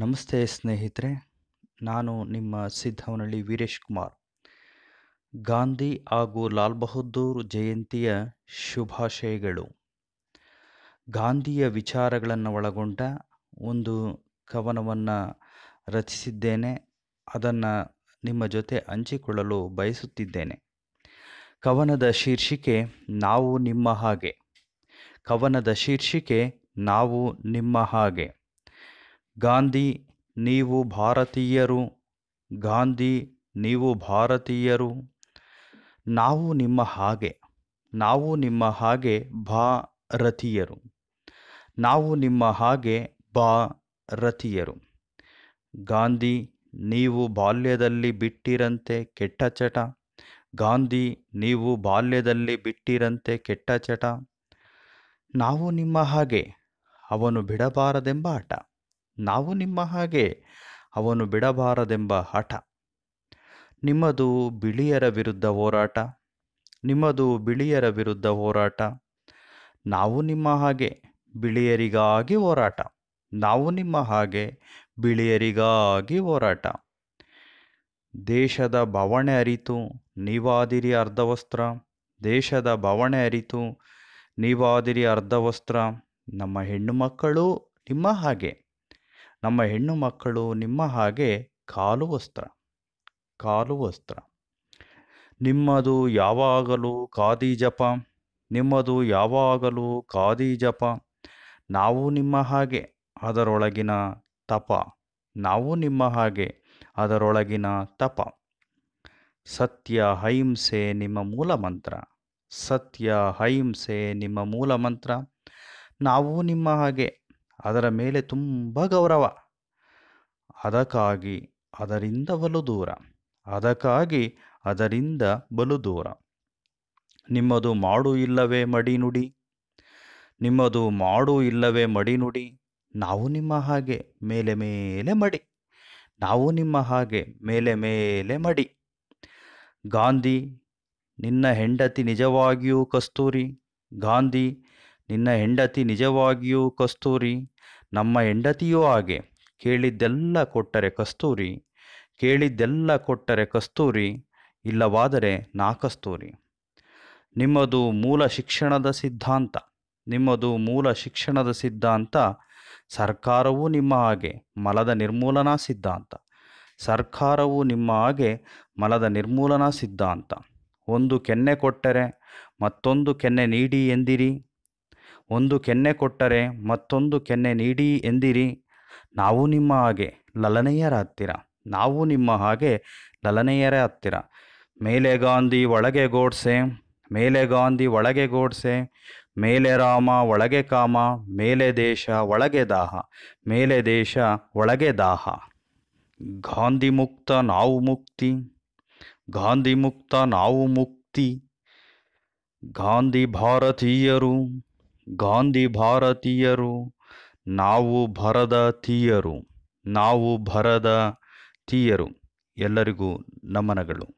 ನಮಸ್ತೆ ಸ್ನೇಹಿತರೆ ನಾನು ನಿಮ್ಮ ಸಿದ್ಧವನಹಳ್ಳಿ ವೀರೇಶ್ ಕುಮಾರ್ ಗಾಂಧಿ ಹಾಗೂ ಲಾಲ್ ಬಹದ್ದೂರ್ ಜಯಂತಿಯ ಶುಭಾಶಯಗಳು ಗಾಂಧಿಯ ವಿಚಾರಗಳನ್ನು ಒಳಗೊಂಡ ಒಂದು ಕವನವನ್ನು ರಚಿಸಿದ್ದೇನೆ ಅದನ್ನು ನಿಮ್ಮ ಜೊತೆ ಹಂಚಿಕೊಳ್ಳಲು ಬಯಸುತ್ತಿದ್ದೇನೆ ಕವನದ ಶೀರ್ಷಿಕೆ ನಾವು ನಿಮ್ಮ ಹಾಗೆ ಕವನದ ಶೀರ್ಷಿಕೆ ನಾವು ನಿಮ್ಮ ಹಾಗೆ ಗಾಂಧಿ ನೀವು ಭಾರತೀಯರು ಗಾಂಧಿ ನೀವು ಭಾರತೀಯರು ನಾವು ನಿಮ್ಮ ಹಾಗೆ ನಾವು ನಿಮ್ಮ ಹಾಗೆ ಭಾರತೀಯರು ನಾವು ನಿಮ್ಮ ಹಾಗೆ ಭಾರತೀಯರು ಗಾಂಧಿ ನೀವು ಬಾಲ್ಯದಲ್ಲಿ ಬಿಟ್ಟಿರಂತೆ ಕೆಟ್ಟ ಚಟ ಗಾಂಧಿ ನೀವು ಬಾಲ್ಯದಲ್ಲಿ ಬಿಟ್ಟಿರಂತೆ ಕೆಟ್ಟ ಚಟ ನಾವು ನಿಮ್ಮ ಹಾಗೆ ಅವನು ಬಿಡಬಾರದೆಂಬ ಆಟ ನಾವು ನಿಮ್ಮ ಹಾಗೆ ಅವನು ಬಿಡಬಾರದೆಂಬ ಹಠ ನಿಮ್ಮದು ಬಿಳಿಯರ ವಿರುದ್ಧ ಹೋರಾಟ ನಿಮ್ಮದು ಬಿಳಿಯರ ವಿರುದ್ಧ ಹೋರಾಟ ನಾವು ನಿಮ್ಮ ಹಾಗೆ ಬಿಳಿಯರಿಗಾಗಿ ಹೋರಾಟ ನಾವು ನಿಮ್ಮ ಹಾಗೆ ಬಿಳಿಯರಿಗಾಗಿ ಹೋರಾಟ ದೇಶದ ಬವಣೆ ಅರಿತು ನೀವಾದಿರಿ ಅರ್ಧವಸ್ತ್ರ ದೇಶದ ಬವಣೆ ಅರಿತು ನೀವಾದಿರಿ ಅರ್ಧವಸ್ತ್ರ ನಮ್ಮ ಹೆಣ್ಣು ಮಕ್ಕಳು ನಿಮ್ಮ ಹಾಗೆ ನಮ್ಮ ಹೆಣ್ಣು ಮಕ್ಕಳು ನಿಮ್ಮ ಹಾಗೆ ಕಾಲು ವಸ್ತ್ರ ಕಾಲು ವಸ್ತ್ರ ನಿಮ್ಮದು ಯಾವಾಗಲೂ ಖಾದಿ ಜಪ ನಿಮ್ಮದು ಯಾವಾಗಲೂ ಖಾದಿ ಜಪ ನಾವು ನಿಮ್ಮ ಹಾಗೆ ಅದರೊಳಗಿನ ತಪ ನಾವು ನಿಮ್ಮ ಹಾಗೆ ಅದರೊಳಗಿನ ತಪ ಸತ್ಯ ಅಹಿಂಸೆ ನಿಮ್ಮ ಮೂಲ ಮಂತ್ರ ಸತ್ಯ ಅಹಿಂಸೆ ನಿಮ್ಮ ಮೂಲ ಮಂತ್ರ ನಾವು ನಿಮ್ಮ ಹಾಗೆ ಅದರ ಮೇಲೆ ತುಂಬ ಗೌರವ ಅದಕ್ಕಾಗಿ ಅದರಿಂದ ಬಲು ದೂರ ಅದಕ್ಕಾಗಿ ಅದರಿಂದ ಬಲು ದೂರ ನಿಮ್ಮದು ಮಾಡು ಇಲ್ಲವೇ ಮಡಿನುಡಿ ನಿಮ್ಮದು ಮಾಡು ಇಲ್ಲವೇ ಮಡಿನುಡಿ ನಾವು ನಿಮ್ಮ ಹಾಗೆ ಮೇಲೆ ಮೇಲೆ ಮಡಿ ನಾವು ನಿಮ್ಮ ಹಾಗೆ ಮೇಲೆ ಮೇಲೆ ಮಡಿ ಗಾಂಧಿ ನಿನ್ನ ಹೆಂಡತಿ ನಿಜವಾಗಿಯೂ ಕಸ್ತೂರಿ ಗಾಂಧಿ ನಿನ್ನ ಹೆಂಡತಿ ನಿಜವಾಗಿಯೂ ಕಸ್ತೂರಿ ನಮ್ಮ ಹೆಂಡತಿಯೂ ಹಾಗೆ ಕೇಳಿದ್ದೆಲ್ಲ ಕೊಟ್ಟರೆ ಕಸ್ತೂರಿ ಕೇಳಿದ್ದೆಲ್ಲ ಕೊಟ್ಟರೆ ಕಸ್ತೂರಿ ಇಲ್ಲವಾದರೆ ಕಸ್ತೂರಿ ನಿಮ್ಮದು ಮೂಲ ಶಿಕ್ಷಣದ ಸಿದ್ಧಾಂತ ನಿಮ್ಮದು ಮೂಲ ಶಿಕ್ಷಣದ ಸಿದ್ಧಾಂತ ಸರ್ಕಾರವೂ ನಿಮ್ಮ ಹಾಗೆ ಮಲದ ನಿರ್ಮೂಲನಾ ಸಿದ್ಧಾಂತ ಸರ್ಕಾರವು ನಿಮ್ಮ ಹಾಗೆ ಮಲದ ನಿರ್ಮೂಲನಾ ಸಿದ್ಧಾಂತ ಒಂದು ಕೆನ್ನೆ ಕೊಟ್ಟರೆ ಮತ್ತೊಂದು ಕೆನ್ನೆ ನೀಡಿ ಎಂದಿರಿ ಒಂದು ಕೆನ್ನೆ ಕೊಟ್ಟರೆ ಮತ್ತೊಂದು ಕೆನ್ನೆ ನೀಡಿ ಎಂದಿರಿ ನಾವು ನಿಮ್ಮ ಹಾಗೆ ಲಲನೆಯರ ಹತ್ತಿರ ನಾವು ನಿಮ್ಮ ಹಾಗೆ ಲಲನೆಯರ ಹತ್ತಿರ ಮೇಲೆ ಗಾಂಧಿ ಒಳಗೆ ಗೋಡ್ಸೆ ಮೇಲೆ ಗಾಂಧಿ ಒಳಗೆ ಗೋಡ್ಸೆ ಮೇಲೆ ರಾಮ ಒಳಗೆ ಕಾಮ ಮೇಲೆ ದೇಶ ಒಳಗೆ ದಾಹ ಮೇಲೆ ದೇಶ ಒಳಗೆ ದಾಹ ಗಾಂಧಿ ಮುಕ್ತ ನಾವು ಮುಕ್ತಿ ಗಾಂಧಿ ಮುಕ್ತ ನಾವು ಮುಕ್ತಿ ಗಾಂಧಿ ಭಾರತೀಯರು ಗಾಂಧಿ ಭಾರತೀಯರು ನಾವು ಭರದ ತೀಯರು ನಾವು ಭರದ ತೀಯರು ಎಲ್ಲರಿಗೂ ನಮನಗಳು